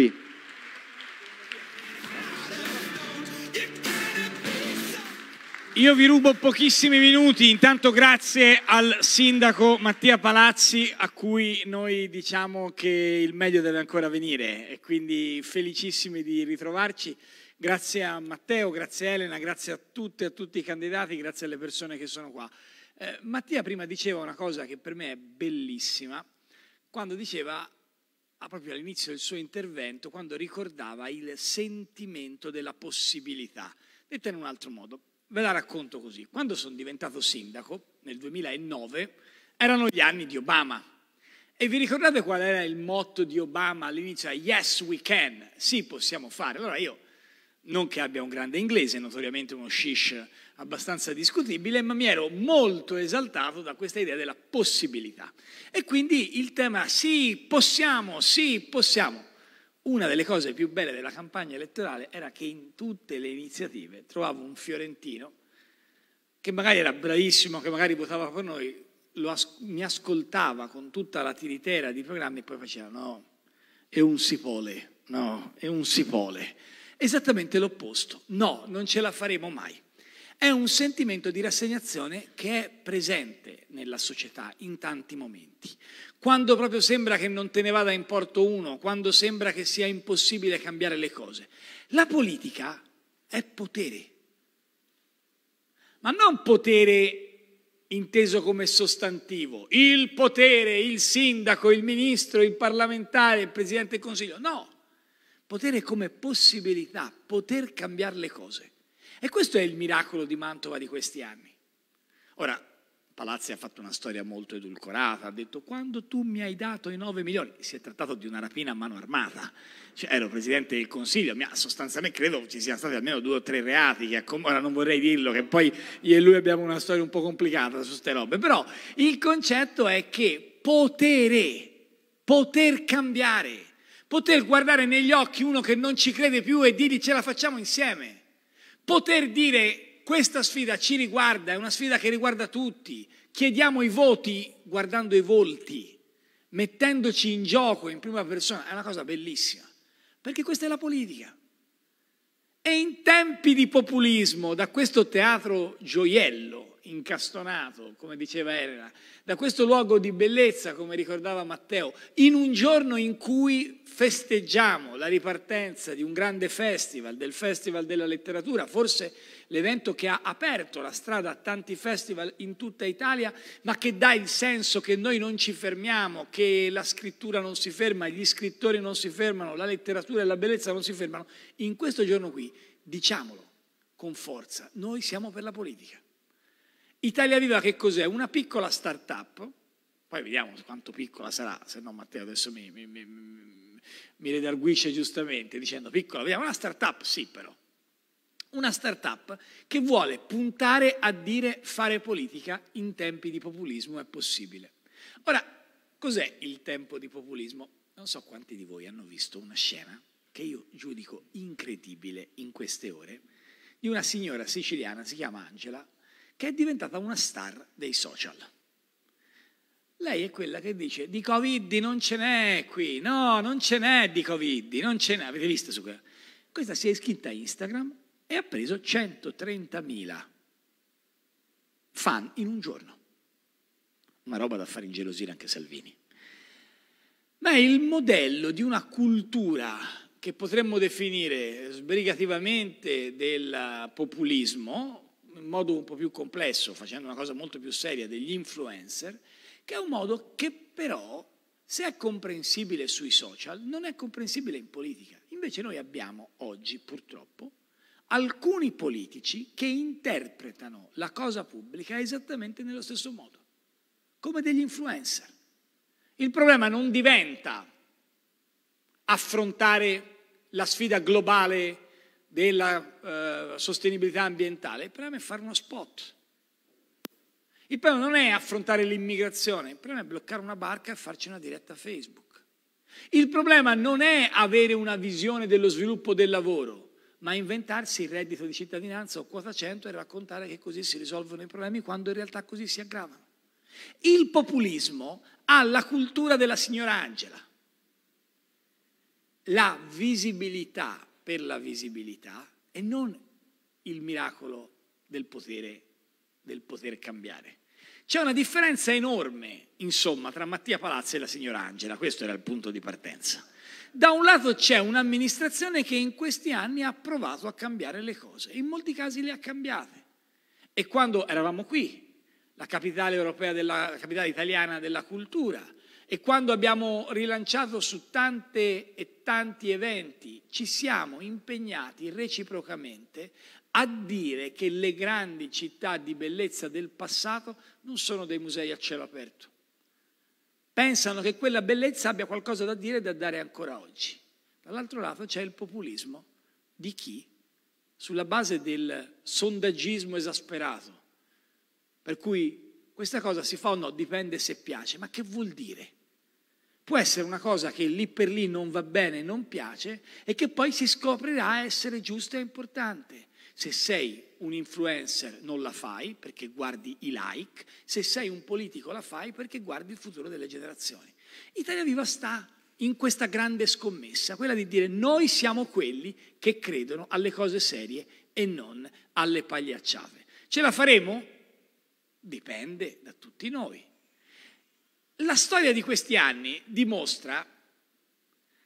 qui. Io vi rubo pochissimi minuti, intanto grazie al sindaco Mattia Palazzi a cui noi diciamo che il meglio deve ancora venire e quindi felicissimi di ritrovarci. Grazie a Matteo, grazie a Elena, grazie a tutte e a tutti i candidati, grazie alle persone che sono qua. Eh, Mattia prima diceva una cosa che per me è bellissima, quando diceva proprio all'inizio del suo intervento quando ricordava il sentimento della possibilità. Detta in un altro modo, ve la racconto così. Quando sono diventato sindaco nel 2009 erano gli anni di Obama. E vi ricordate qual era il motto di Obama all'inizio? Yes, we can, sì, possiamo fare. Allora io non che abbia un grande inglese, notoriamente uno shish abbastanza discutibile, ma mi ero molto esaltato da questa idea della possibilità. E quindi il tema sì, possiamo, sì, possiamo. Una delle cose più belle della campagna elettorale era che in tutte le iniziative trovavo un fiorentino che magari era bravissimo, che magari votava per noi, as mi ascoltava con tutta la tiritera di programmi e poi faceva no, è un sipole, no, è un sipole Esattamente l'opposto. No, non ce la faremo mai. È un sentimento di rassegnazione che è presente nella società in tanti momenti. Quando proprio sembra che non te ne vada in porto uno, quando sembra che sia impossibile cambiare le cose. La politica è potere. Ma non potere inteso come sostantivo, il potere, il sindaco, il ministro, il parlamentare, il presidente del Consiglio. No, Potere come possibilità, poter cambiare le cose. E questo è il miracolo di Mantova di questi anni. Ora, Palazzi ha fatto una storia molto edulcorata, ha detto quando tu mi hai dato i 9 milioni, si è trattato di una rapina a mano armata, cioè, ero presidente del consiglio, ma sostanzialmente credo ci siano stati almeno due o tre reati, che ora non vorrei dirlo, che poi io e lui abbiamo una storia un po' complicata su queste robe, però il concetto è che potere, poter cambiare, Poter guardare negli occhi uno che non ci crede più e dirgli ce la facciamo insieme. Poter dire questa sfida ci riguarda, è una sfida che riguarda tutti. Chiediamo i voti guardando i volti, mettendoci in gioco in prima persona. È una cosa bellissima, perché questa è la politica. E in tempi di populismo, da questo teatro gioiello, incastonato, come diceva Elena, da questo luogo di bellezza, come ricordava Matteo, in un giorno in cui festeggiamo la ripartenza di un grande festival, del Festival della Letteratura, forse l'evento che ha aperto la strada a tanti festival in tutta Italia, ma che dà il senso che noi non ci fermiamo, che la scrittura non si ferma, gli scrittori non si fermano, la letteratura e la bellezza non si fermano. In questo giorno qui, diciamolo con forza, noi siamo per la politica. Italia Viva che cos'è? Una piccola start-up, poi vediamo quanto piccola sarà, se no Matteo adesso mi, mi, mi, mi redarguisce giustamente dicendo piccola, vediamo una start-up, sì però. Una start-up che vuole puntare a dire fare politica in tempi di populismo è possibile. Ora, cos'è il tempo di populismo? Non so quanti di voi hanno visto una scena che io giudico incredibile in queste ore di una signora siciliana, si chiama Angela, che è diventata una star dei social. Lei è quella che dice di Covid non ce n'è qui, no, non ce n'è di Covid, non ce n'è, avete visto su quella? Questa si è iscritta a Instagram e ha preso 130.000 fan in un giorno. Una roba da fare ingelosire anche Salvini. Ma è il modello di una cultura che potremmo definire sbrigativamente del populismo in modo un po' più complesso, facendo una cosa molto più seria, degli influencer, che è un modo che però, se è comprensibile sui social, non è comprensibile in politica. Invece noi abbiamo oggi, purtroppo, alcuni politici che interpretano la cosa pubblica esattamente nello stesso modo, come degli influencer. Il problema non diventa affrontare la sfida globale della eh, sostenibilità ambientale, il problema è fare uno spot. Il problema non è affrontare l'immigrazione, il problema è bloccare una barca e farci una diretta Facebook. Il problema non è avere una visione dello sviluppo del lavoro, ma inventarsi il reddito di cittadinanza o quota 100 e raccontare che così si risolvono i problemi quando in realtà così si aggravano. Il populismo ha la cultura della signora Angela. La visibilità per la visibilità e non il miracolo del potere, del poter cambiare. C'è una differenza enorme, insomma, tra Mattia Palazzi e la signora Angela, questo era il punto di partenza. Da un lato c'è un'amministrazione che in questi anni ha provato a cambiare le cose, in molti casi le ha cambiate. E quando eravamo qui, la capitale europea, della, la capitale italiana della cultura, e quando abbiamo rilanciato su tante e tanti eventi, ci siamo impegnati reciprocamente a dire che le grandi città di bellezza del passato non sono dei musei a cielo aperto. Pensano che quella bellezza abbia qualcosa da dire e da dare ancora oggi. Dall'altro lato c'è il populismo di chi, sulla base del sondaggismo esasperato, per cui questa cosa si fa o no dipende se piace, ma che vuol dire? può essere una cosa che lì per lì non va bene, non piace e che poi si scoprirà essere giusta e importante. Se sei un influencer non la fai perché guardi i like, se sei un politico la fai perché guardi il futuro delle generazioni. Italia Viva sta in questa grande scommessa, quella di dire noi siamo quelli che credono alle cose serie e non alle pagliacciate. Ce la faremo? Dipende da tutti noi. La storia di questi anni dimostra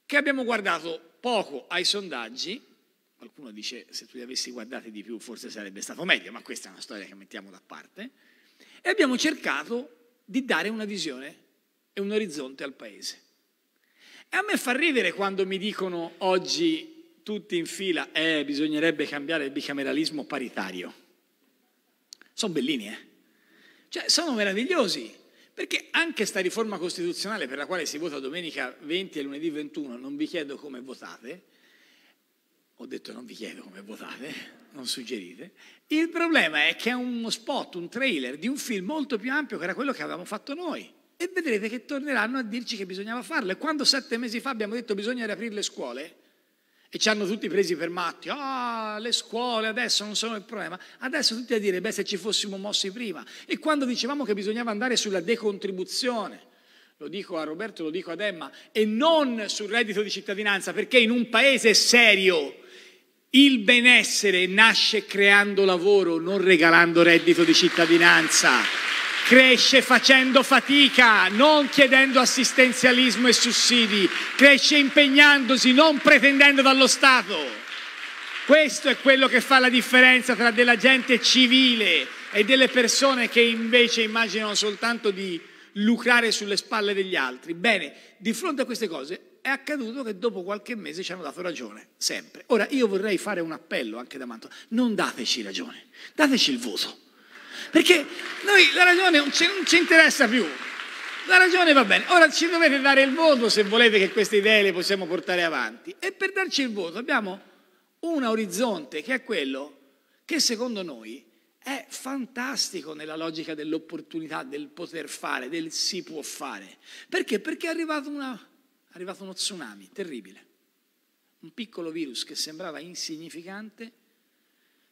che abbiamo guardato poco ai sondaggi, qualcuno dice se tu li avessi guardati di più forse sarebbe stato meglio, ma questa è una storia che mettiamo da parte, e abbiamo cercato di dare una visione e un orizzonte al Paese. E a me fa ridere quando mi dicono oggi tutti in fila, eh, bisognerebbe cambiare il bicameralismo paritario. Sono bellini, eh? Cioè, sono meravigliosi perché anche sta riforma costituzionale per la quale si vota domenica 20 e lunedì 21, non vi chiedo come votate, ho detto non vi chiedo come votate, non suggerite, il problema è che è uno spot, un trailer di un film molto più ampio che era quello che avevamo fatto noi. E vedrete che torneranno a dirci che bisognava farlo. E quando sette mesi fa abbiamo detto bisogna riaprire le scuole, e ci hanno tutti presi per matti, ah, le scuole adesso non sono il problema. Adesso tutti a dire, beh, se ci fossimo mossi prima. E quando dicevamo che bisognava andare sulla decontribuzione, lo dico a Roberto, lo dico ad Emma, e non sul reddito di cittadinanza, perché in un paese serio il benessere nasce creando lavoro, non regalando reddito di cittadinanza cresce facendo fatica, non chiedendo assistenzialismo e sussidi, cresce impegnandosi, non pretendendo dallo Stato. Questo è quello che fa la differenza tra della gente civile e delle persone che invece immaginano soltanto di lucrare sulle spalle degli altri. Bene, di fronte a queste cose è accaduto che dopo qualche mese ci hanno dato ragione, sempre. Ora io vorrei fare un appello anche da Mantova, non dateci ragione, dateci il voto. Perché noi la ragione non ci, non ci interessa più. La ragione va bene. Ora ci dovete dare il voto se volete che queste idee le possiamo portare avanti. E per darci il voto abbiamo un orizzonte che è quello che secondo noi è fantastico nella logica dell'opportunità, del poter fare, del si può fare. Perché? Perché è arrivato, una, è arrivato uno tsunami terribile. Un piccolo virus che sembrava insignificante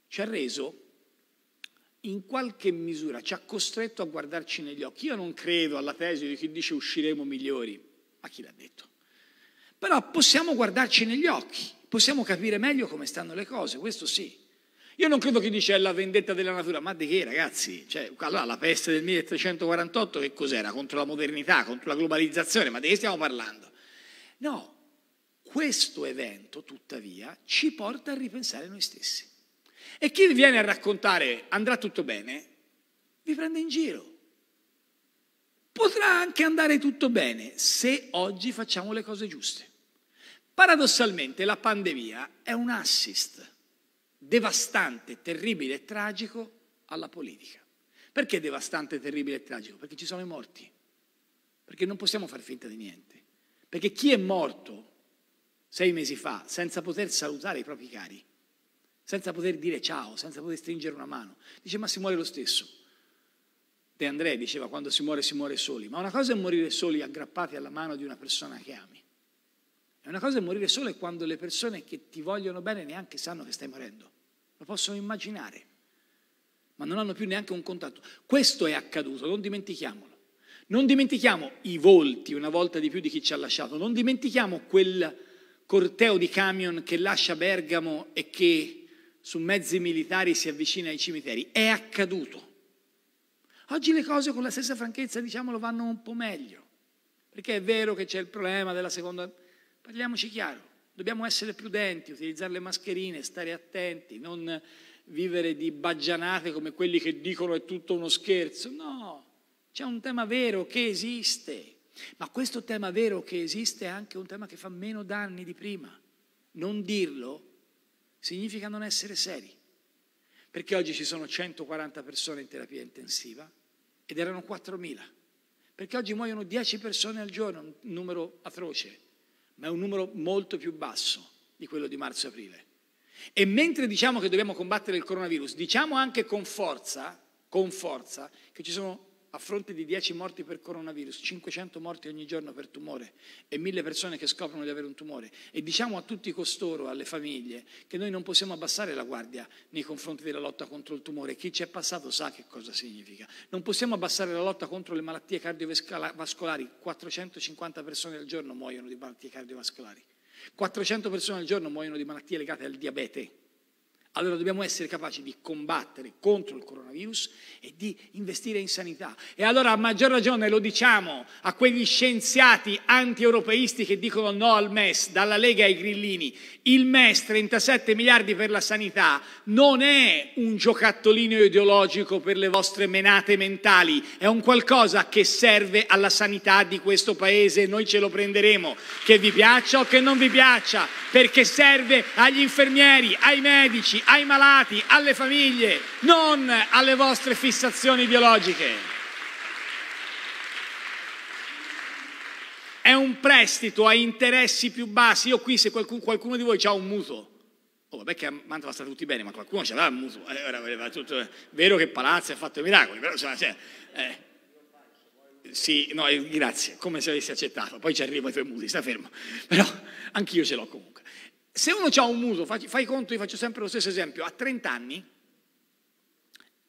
ci ha reso in qualche misura ci ha costretto a guardarci negli occhi. Io non credo alla tesi di chi dice usciremo migliori, ma chi l'ha detto? Però possiamo guardarci negli occhi, possiamo capire meglio come stanno le cose, questo sì. Io non credo chi dice è la vendetta della natura, ma di che ragazzi? Cioè, allora la peste del 1348 che cos'era? Contro la modernità, contro la globalizzazione, ma di che stiamo parlando? No, questo evento tuttavia ci porta a ripensare noi stessi. E chi vi viene a raccontare andrà tutto bene, vi prende in giro. Potrà anche andare tutto bene se oggi facciamo le cose giuste. Paradossalmente la pandemia è un assist devastante, terribile e tragico alla politica. Perché devastante, terribile e tragico? Perché ci sono i morti, perché non possiamo far finta di niente. Perché chi è morto sei mesi fa senza poter salutare i propri cari senza poter dire ciao, senza poter stringere una mano. Dice, ma si muore lo stesso. De Andrea diceva, quando si muore si muore soli, ma una cosa è morire soli aggrappati alla mano di una persona che ami. E una cosa è morire soli quando le persone che ti vogliono bene neanche sanno che stai morendo. Lo possono immaginare, ma non hanno più neanche un contatto. Questo è accaduto, non dimentichiamolo. Non dimentichiamo i volti una volta di più di chi ci ha lasciato, non dimentichiamo quel corteo di camion che lascia Bergamo e che su mezzi militari si avvicina ai cimiteri. È accaduto. Oggi le cose con la stessa franchezza, diciamolo, vanno un po' meglio, perché è vero che c'è il problema della seconda... Parliamoci chiaro, dobbiamo essere prudenti, utilizzare le mascherine, stare attenti, non vivere di baggianate come quelli che dicono è tutto uno scherzo. No, c'è un tema vero che esiste, ma questo tema vero che esiste è anche un tema che fa meno danni di prima. Non dirlo significa non essere seri. Perché oggi ci sono 140 persone in terapia intensiva ed erano 4.000. Perché oggi muoiono 10 persone al giorno, un numero atroce, ma è un numero molto più basso di quello di marzo-aprile. E mentre diciamo che dobbiamo combattere il coronavirus, diciamo anche con forza, con forza che ci sono a fronte di 10 morti per coronavirus, 500 morti ogni giorno per tumore e 1000 persone che scoprono di avere un tumore e diciamo a tutti costoro, alle famiglie, che noi non possiamo abbassare la guardia nei confronti della lotta contro il tumore, chi ci è passato sa che cosa significa. Non possiamo abbassare la lotta contro le malattie cardiovascolari, 450 persone al giorno muoiono di malattie cardiovascolari, 400 persone al giorno muoiono di malattie legate al diabete allora dobbiamo essere capaci di combattere contro il coronavirus e di investire in sanità. E allora a maggior ragione lo diciamo a quegli scienziati anti-europeisti che dicono no al MES, dalla Lega ai Grillini. Il MES, 37 miliardi per la sanità, non è un giocattolino ideologico per le vostre menate mentali, è un qualcosa che serve alla sanità di questo Paese e noi ce lo prenderemo, che vi piaccia o che non vi piaccia, perché serve agli infermieri, ai medici, ai malati, alle famiglie, non alle vostre fissazioni biologiche. È un prestito a interessi più bassi. Io qui se qualcuno, qualcuno di voi ha un mutuo, Oh, vabbè che a Mantova sta tutti bene, ma qualcuno ce l'ha un mutuo. Eh, era, tutto, eh. vero che Palazzo ha fatto i miracoli, però cioè, cioè, eh, sì, no, eh, grazie, come se avessi accettato. Poi ci arrivo ai tuoi mutui, sta fermo. Però anch'io ce l'ho comunque. Se uno ha un mutuo, fai, fai conto, io faccio sempre lo stesso esempio, a 30 anni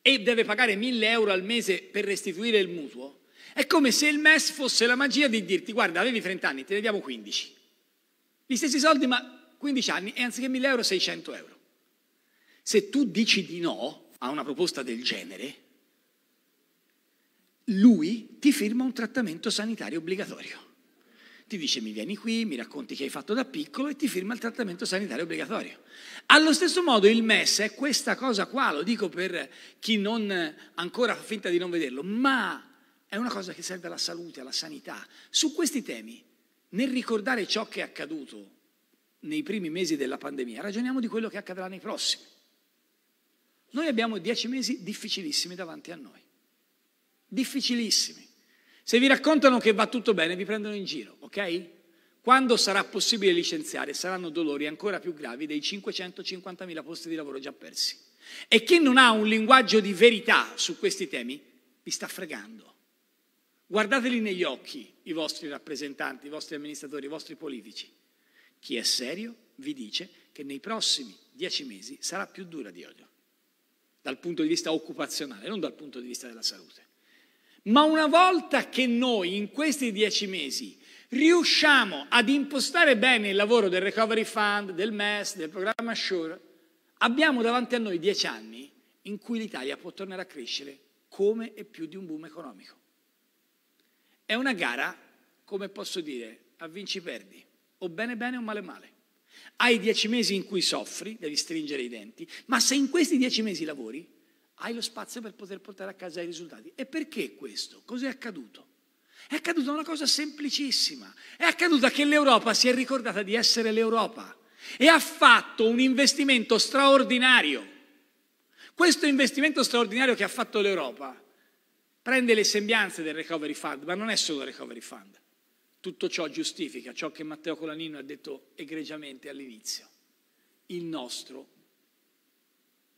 e deve pagare 1000 euro al mese per restituire il mutuo, è come se il MES fosse la magia di dirti guarda avevi 30 anni, te ne diamo 15. Gli stessi soldi ma 15 anni e anziché 1000 euro 600 euro. Se tu dici di no a una proposta del genere, lui ti firma un trattamento sanitario obbligatorio ti dice mi vieni qui, mi racconti che hai fatto da piccolo e ti firma il trattamento sanitario obbligatorio. Allo stesso modo il MES è questa cosa qua, lo dico per chi non ancora fa finta di non vederlo, ma è una cosa che serve alla salute, alla sanità. Su questi temi, nel ricordare ciò che è accaduto nei primi mesi della pandemia, ragioniamo di quello che accadrà nei prossimi. Noi abbiamo dieci mesi difficilissimi davanti a noi, difficilissimi se vi raccontano che va tutto bene, vi prendono in giro, ok? Quando sarà possibile licenziare, saranno dolori ancora più gravi dei 550.000 posti di lavoro già persi. E chi non ha un linguaggio di verità su questi temi, vi sta fregando. Guardateli negli occhi i vostri rappresentanti, i vostri amministratori, i vostri politici. Chi è serio vi dice che nei prossimi dieci mesi sarà più dura di odio, dal punto di vista occupazionale, non dal punto di vista della salute. Ma una volta che noi in questi dieci mesi riusciamo ad impostare bene il lavoro del Recovery Fund, del MES, del programma Sure, abbiamo davanti a noi dieci anni in cui l'Italia può tornare a crescere come e più di un boom economico. È una gara, come posso dire, a vinci perdi, o bene bene o male male. Hai dieci mesi in cui soffri, devi stringere i denti, ma se in questi dieci mesi lavori, hai lo spazio per poter portare a casa i risultati. E perché questo? Cos'è accaduto? È accaduta una cosa semplicissima. È accaduta che l'Europa si è ricordata di essere l'Europa e ha fatto un investimento straordinario. Questo investimento straordinario che ha fatto l'Europa prende le sembianze del Recovery Fund, ma non è solo Recovery Fund. Tutto ciò giustifica ciò che Matteo Colanino ha detto egregiamente all'inizio. Il nostro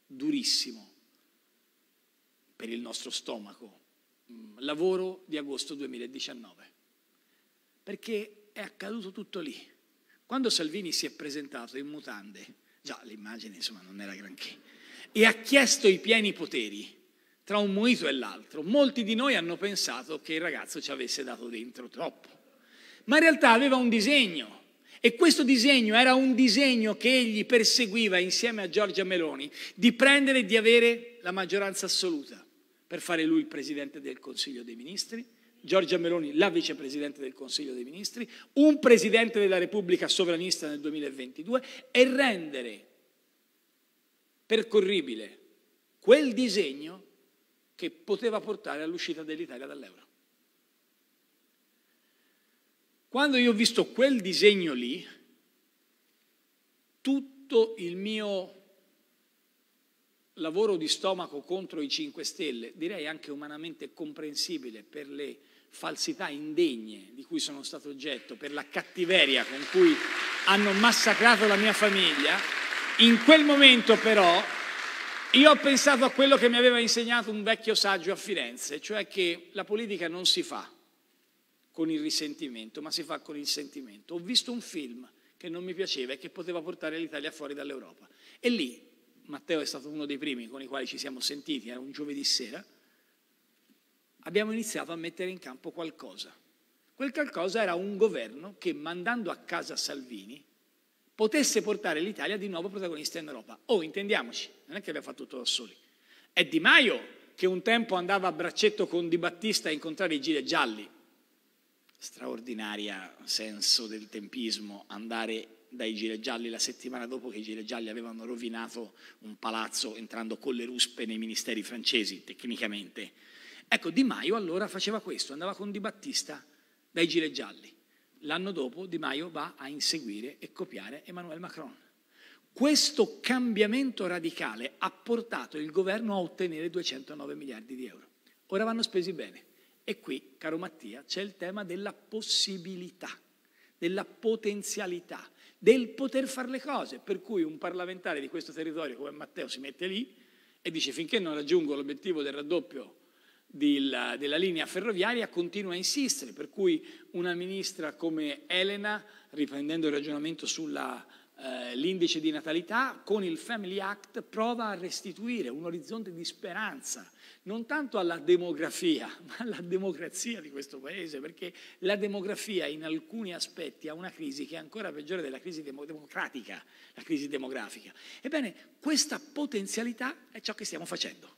durissimo per il nostro stomaco, mm, lavoro di agosto 2019, perché è accaduto tutto lì. Quando Salvini si è presentato in mutande, già l'immagine insomma non era granché, e ha chiesto i pieni poteri tra un muito e l'altro, molti di noi hanno pensato che il ragazzo ci avesse dato dentro troppo, ma in realtà aveva un disegno. E questo disegno era un disegno che egli perseguiva insieme a Giorgia Meloni di prendere e di avere la maggioranza assoluta per fare lui il Presidente del Consiglio dei Ministri, Giorgia Meloni la Vicepresidente del Consiglio dei Ministri, un Presidente della Repubblica sovranista nel 2022 e rendere percorribile quel disegno che poteva portare all'uscita dell'Italia dall'euro. Quando io ho visto quel disegno lì, tutto il mio lavoro di stomaco contro i 5 Stelle, direi anche umanamente comprensibile per le falsità indegne di cui sono stato oggetto, per la cattiveria con cui hanno massacrato la mia famiglia, in quel momento però io ho pensato a quello che mi aveva insegnato un vecchio saggio a Firenze, cioè che la politica non si fa con il risentimento, ma si fa con il sentimento. Ho visto un film che non mi piaceva e che poteva portare l'Italia fuori dall'Europa. E lì Matteo è stato uno dei primi con i quali ci siamo sentiti, era un giovedì sera, abbiamo iniziato a mettere in campo qualcosa. Quel qualcosa era un governo che mandando a casa Salvini potesse portare l'Italia di nuovo protagonista in Europa. Oh, intendiamoci, non è che abbiamo fatto tutto da soli. È Di Maio che un tempo andava a braccetto con Di Battista a incontrare i gire gialli. Straordinaria senso del tempismo, andare dai gire gialli la settimana dopo che i gire gialli avevano rovinato un palazzo entrando con le ruspe nei ministeri francesi, tecnicamente. Ecco, Di Maio allora faceva questo, andava con Di Battista dai gire gialli. L'anno dopo Di Maio va a inseguire e copiare Emmanuel Macron. Questo cambiamento radicale ha portato il governo a ottenere 209 miliardi di euro. Ora vanno spesi bene. E qui, caro Mattia, c'è il tema della possibilità, della potenzialità del poter fare le cose, per cui un parlamentare di questo territorio come Matteo si mette lì e dice finché non raggiungo l'obiettivo del raddoppio della, della linea ferroviaria continua a insistere, per cui una ministra come Elena, riprendendo il ragionamento sulla eh, l'indice di natalità, con il Family Act prova a restituire un orizzonte di speranza non tanto alla demografia, ma alla democrazia di questo Paese, perché la demografia in alcuni aspetti ha una crisi che è ancora peggiore della crisi democratica, la crisi demografica. Ebbene, questa potenzialità è ciò che stiamo facendo.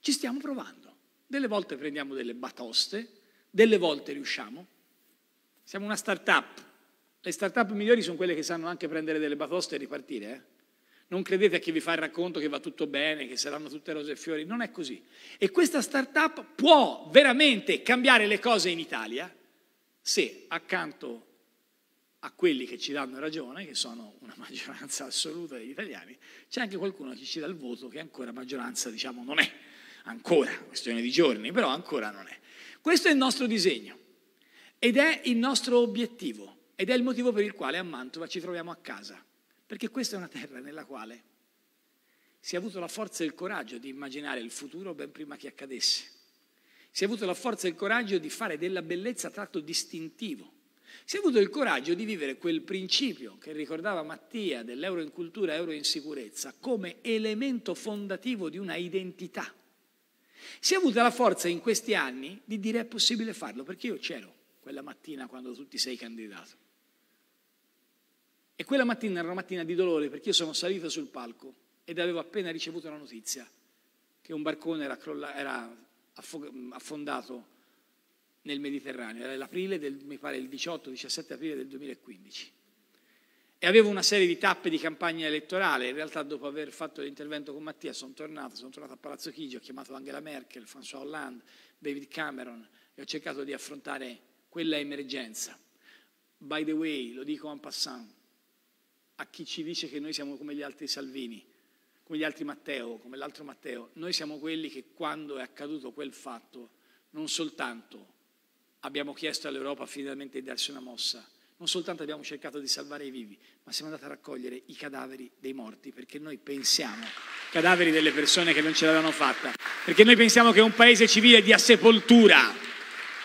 Ci stiamo provando. Delle volte prendiamo delle batoste, delle volte riusciamo. Siamo una start-up. Le start-up migliori sono quelle che sanno anche prendere delle batoste e ripartire, eh? Non credete a chi vi fa il racconto che va tutto bene, che saranno tutte rose e fiori, non è così. E questa startup può veramente cambiare le cose in Italia se accanto a quelli che ci danno ragione, che sono una maggioranza assoluta degli italiani, c'è anche qualcuno che ci dà il voto che ancora maggioranza, diciamo, non è. Ancora, questione di giorni, però ancora non è. Questo è il nostro disegno ed è il nostro obiettivo ed è il motivo per il quale a Mantova ci troviamo a casa. Perché questa è una terra nella quale si è avuto la forza e il coraggio di immaginare il futuro ben prima che accadesse. Si è avuto la forza e il coraggio di fare della bellezza tratto distintivo. Si è avuto il coraggio di vivere quel principio che ricordava Mattia dell'euro in cultura, euro in sicurezza, come elemento fondativo di una identità. Si è avuta la forza in questi anni di dire è possibile farlo, perché io c'ero quella mattina quando tu ti sei candidato. E quella mattina era una mattina di dolore perché io sono salito sul palco ed avevo appena ricevuto la notizia che un barcone era, crolla, era affondato nel Mediterraneo, era l'aprile del, mi pare il 18-17 aprile del 2015. E avevo una serie di tappe di campagna elettorale, in realtà dopo aver fatto l'intervento con Mattia sono tornato, sono tornato a Palazzo Chigi, ho chiamato Angela Merkel, François Hollande, David Cameron e ho cercato di affrontare quella emergenza. By the way, lo dico en passant, a chi ci dice che noi siamo come gli altri Salvini, come gli altri Matteo, come l'altro Matteo. Noi siamo quelli che quando è accaduto quel fatto non soltanto abbiamo chiesto all'Europa finalmente di darci una mossa, non soltanto abbiamo cercato di salvare i vivi, ma siamo andati a raccogliere i cadaveri dei morti, perché noi pensiamo, cadaveri delle persone che non ce l'avevano fatta, perché noi pensiamo che un paese civile dia sepoltura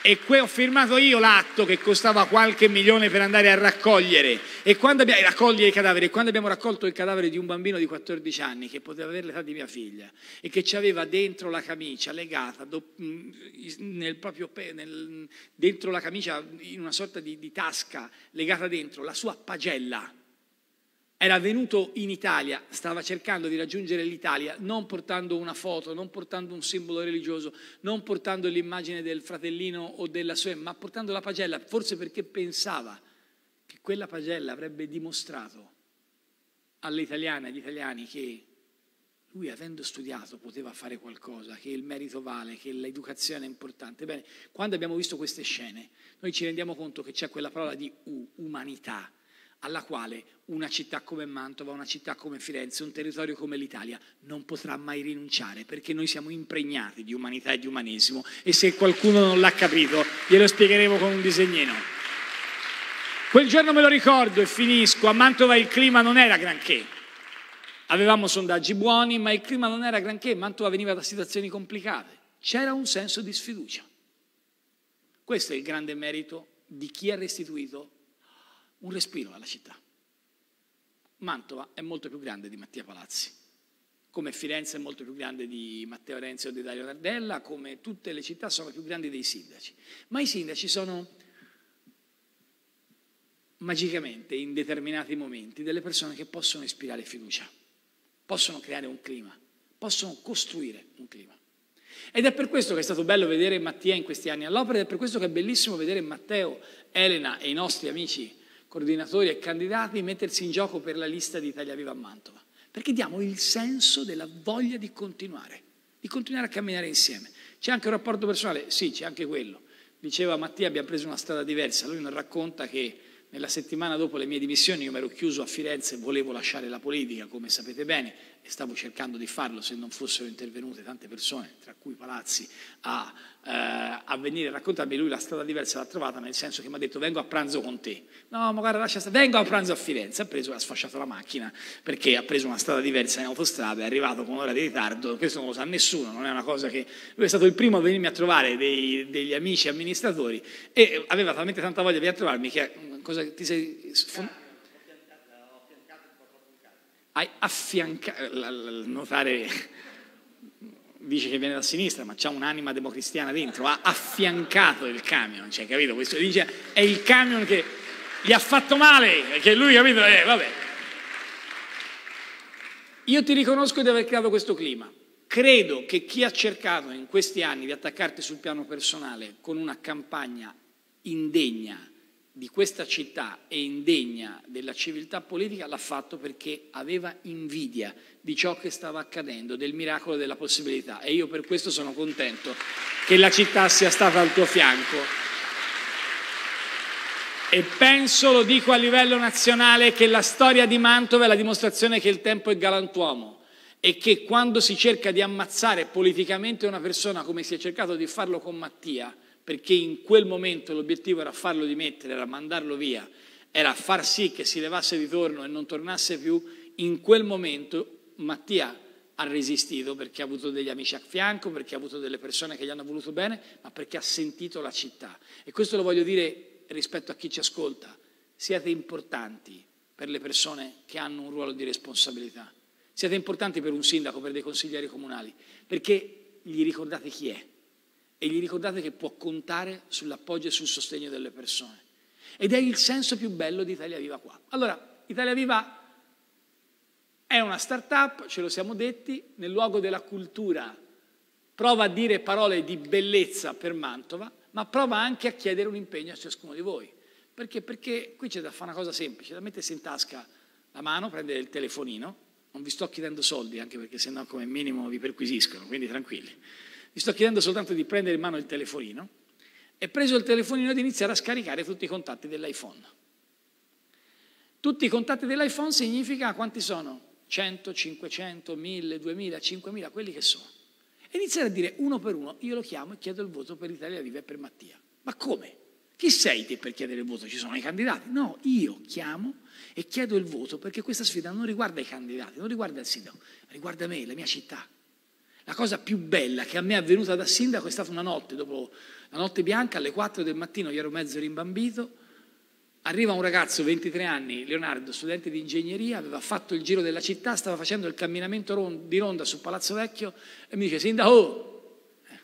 e qui ho firmato io l'atto che costava qualche milione per andare a raccogliere e quando abbiamo, eh, raccogliere i cadaveri e quando abbiamo raccolto il cadavere di un bambino di 14 anni che poteva avere l'età di mia figlia e che ci aveva dentro la camicia legata do, mm, nel proprio nel, dentro la camicia in una sorta di, di tasca legata dentro la sua pagella era venuto in Italia, stava cercando di raggiungere l'Italia non portando una foto, non portando un simbolo religioso, non portando l'immagine del fratellino o della sua, ma portando la pagella, forse perché pensava che quella pagella avrebbe dimostrato alle italiane e agli italiani che lui avendo studiato poteva fare qualcosa, che il merito vale, che l'educazione è importante. Bene, quando abbiamo visto queste scene, noi ci rendiamo conto che c'è quella parola di umanità alla quale una città come Mantova, una città come Firenze, un territorio come l'Italia non potrà mai rinunciare perché noi siamo impregnati di umanità e di umanesimo e se qualcuno non l'ha capito glielo spiegheremo con un disegnino. Quel giorno me lo ricordo e finisco, a Mantova il clima non era granché. Avevamo sondaggi buoni, ma il clima non era granché, Mantova veniva da situazioni complicate. C'era un senso di sfiducia. Questo è il grande merito di chi ha restituito un respiro alla città. Mantova è molto più grande di Mattia Palazzi, come Firenze è molto più grande di Matteo Renzi o di Dario Nardella, come tutte le città sono più grandi dei sindaci. Ma i sindaci sono magicamente, in determinati momenti, delle persone che possono ispirare fiducia, possono creare un clima, possono costruire un clima. Ed è per questo che è stato bello vedere Mattia in questi anni all'opera ed è per questo che è bellissimo vedere Matteo, Elena e i nostri amici coordinatori e candidati mettersi in gioco per la lista di Italia Viva a Mantova, perché diamo il senso della voglia di continuare, di continuare a camminare insieme. C'è anche un rapporto personale? Sì, c'è anche quello. Diceva Mattia, abbiamo preso una strada diversa. Lui non racconta che nella settimana dopo le mie dimissioni io mi ero chiuso a Firenze, e volevo lasciare la politica, come sapete bene, e stavo cercando di farlo se non fossero intervenute tante persone, tra cui Palazzi, a, eh, a venire a raccontarmi, lui la strada diversa l'ha trovata, nel senso che mi ha detto vengo a pranzo con te. No, ma guarda, lascia stare, vengo a pranzo a Firenze, ha, preso, ha sfasciato la macchina perché ha preso una strada diversa in autostrada, è arrivato con un'ora di ritardo, questo non lo sa nessuno, non è una cosa che... Lui è stato il primo a venirmi a trovare dei, degli amici amministratori e aveva talmente tanta voglia di trovarmi che... Cosa, ti sei hai affiancato, notare dice che viene da sinistra, ma c'è un'anima democristiana dentro, ha affiancato il camion, cioè, capito? Questo dice, è il camion che gli ha fatto male, perché lui, capito? Eh, vabbè. Io ti riconosco di aver creato questo clima. Credo che chi ha cercato in questi anni di attaccarti sul piano personale con una campagna indegna, di questa città e indegna della civiltà politica l'ha fatto perché aveva invidia di ciò che stava accadendo, del miracolo della possibilità e io per questo sono contento che la città sia stata al tuo fianco. E penso, lo dico a livello nazionale, che la storia di Mantova è la dimostrazione che il tempo è galantuomo e che quando si cerca di ammazzare politicamente una persona come si è cercato di farlo con Mattia, perché in quel momento l'obiettivo era farlo dimettere, era mandarlo via, era far sì che si levasse di torno e non tornasse più, in quel momento Mattia ha resistito perché ha avuto degli amici a fianco, perché ha avuto delle persone che gli hanno voluto bene, ma perché ha sentito la città. E questo lo voglio dire rispetto a chi ci ascolta. siete importanti per le persone che hanno un ruolo di responsabilità. Siete importanti per un sindaco, per dei consiglieri comunali, perché gli ricordate chi è e gli ricordate che può contare sull'appoggio e sul sostegno delle persone. Ed è il senso più bello di Italia Viva qua. Allora, Italia Viva è una start-up, ce lo siamo detti, nel luogo della cultura prova a dire parole di bellezza per Mantova, ma prova anche a chiedere un impegno a ciascuno di voi. Perché? Perché qui c'è da fare una cosa semplice, da mettersi in tasca la mano, prendere il telefonino, non vi sto chiedendo soldi, anche perché sennò come minimo vi perquisiscono, quindi tranquilli gli sto chiedendo soltanto di prendere in mano il telefonino e preso il telefonino ed iniziare a scaricare tutti i contatti dell'iPhone. Tutti i contatti dell'iPhone significa quanti sono? 100, 500, 1000, 2000, 5000, quelli che sono. E iniziare a dire uno per uno, io lo chiamo e chiedo il voto per Italia Viva e per Mattia. Ma come? Chi sei te per chiedere il voto? Ci sono i candidati? No, io chiamo e chiedo il voto perché questa sfida non riguarda i candidati, non riguarda il sito, riguarda me, la mia città. La cosa più bella che a me è avvenuta da sindaco è stata una notte, dopo la notte bianca, alle 4 del mattino, io ero mezzo rimbambito, arriva un ragazzo, 23 anni, Leonardo, studente di ingegneria, aveva fatto il giro della città, stava facendo il camminamento di ronda su Palazzo Vecchio e mi dice, sindaco, oh! eh,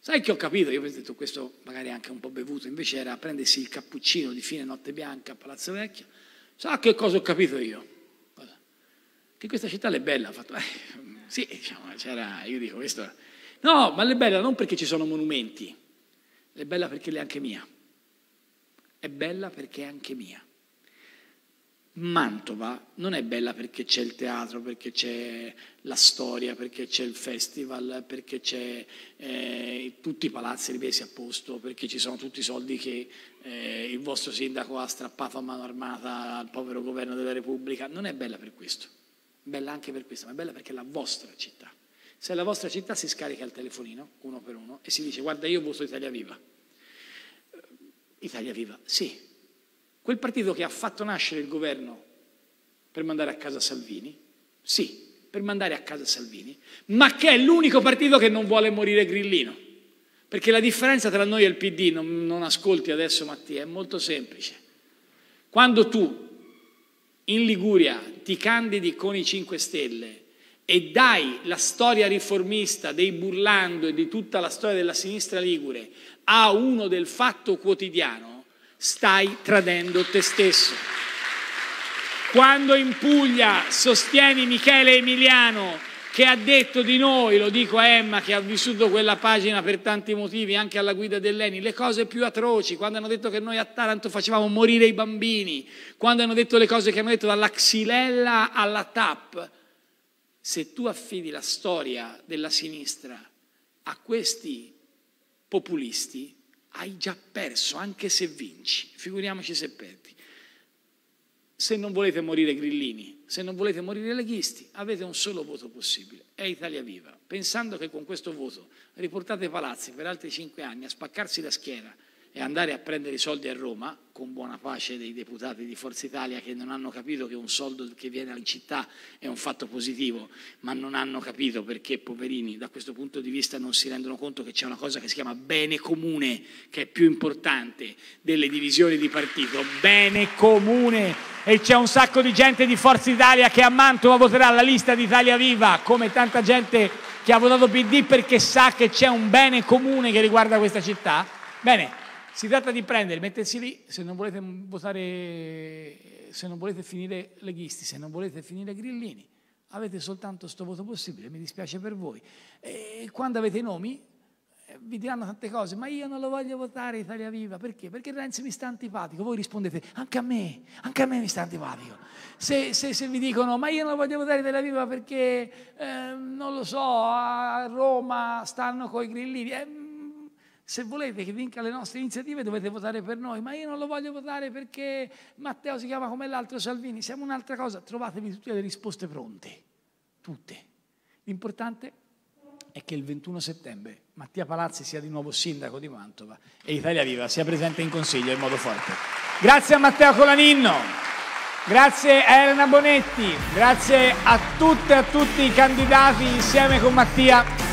sai che ho capito? Io ho detto, questo magari anche un po' bevuto, invece era prendersi il cappuccino di fine notte bianca a Palazzo Vecchio, sa che cosa ho capito io? Che questa città è bella, ha fatto, eh, sì, diciamo, c'era, io dico questo. No, ma l'è bella non perché ci sono monumenti, l'è bella perché l'è anche mia. È bella perché è anche mia. Mantova non è bella perché c'è il teatro, perché c'è la storia, perché c'è il festival, perché c'è eh, tutti i palazzi rivesi a posto, perché ci sono tutti i soldi che eh, il vostro sindaco ha strappato a mano armata al povero governo della Repubblica. Non è bella per questo Bella anche per questo, ma è bella perché è la vostra città. Se è la vostra città si scarica il telefonino, uno per uno, e si dice guarda io voto Italia Viva. Eh, Italia Viva, sì. Quel partito che ha fatto nascere il governo per mandare a casa Salvini, sì, per mandare a casa Salvini, ma che è l'unico partito che non vuole morire grillino. Perché la differenza tra noi e il PD, non, non ascolti adesso Mattia, è molto semplice. Quando tu in Liguria ti candidi con i 5 Stelle e dai la storia riformista dei Burlando e di tutta la storia della sinistra ligure a uno del fatto quotidiano, stai tradendo te stesso. Quando in Puglia sostieni Michele Emiliano che ha detto di noi, lo dico a Emma che ha vissuto quella pagina per tanti motivi, anche alla guida dell'Eni, le cose più atroci, quando hanno detto che noi a Taranto facevamo morire i bambini, quando hanno detto le cose che hanno detto dalla xilella alla TAP. Se tu affidi la storia della sinistra a questi populisti, hai già perso, anche se vinci, figuriamoci se perdi se non volete morire grillini, se non volete morire leghisti, avete un solo voto possibile, è Italia Viva. Pensando che con questo voto riportate Palazzi per altri cinque anni a spaccarsi la schiena e andare a prendere i soldi a Roma, con buona pace dei deputati di Forza Italia che non hanno capito che un soldo che viene in città è un fatto positivo, ma non hanno capito perché, poverini, da questo punto di vista non si rendono conto che c'è una cosa che si chiama bene comune, che è più importante delle divisioni di partito. Bene comune! E c'è un sacco di gente di Forza Italia che a Mantova voterà la lista d'Italia Viva, come tanta gente che ha votato PD perché sa che c'è un bene comune che riguarda questa città. Bene, si tratta di prendere, mettersi lì, se non volete votare, se non volete finire leghisti, se non volete finire grillini, avete soltanto questo voto possibile, mi dispiace per voi. E quando avete i nomi eh, vi diranno tante cose, ma io non lo voglio votare Italia Viva, perché? Perché Renzi mi sta antipatico, voi rispondete, anche a me, anche a me mi sta antipatico. Se, se, se vi dicono, ma io non voglio votare Italia Viva perché, eh, non lo so, a Roma stanno coi grillini, eh, se volete che vinca le nostre iniziative dovete votare per noi, ma io non lo voglio votare perché Matteo si chiama come l'altro Salvini, siamo un'altra cosa, trovatevi tutte le risposte pronte, tutte. L'importante è che il 21 settembre Mattia Palazzi sia di nuovo sindaco di Mantova e Italia Viva sia presente in consiglio in modo forte. Grazie a Matteo Colaninno. Grazie a Elena Bonetti, grazie a tutte e a tutti i candidati insieme con Mattia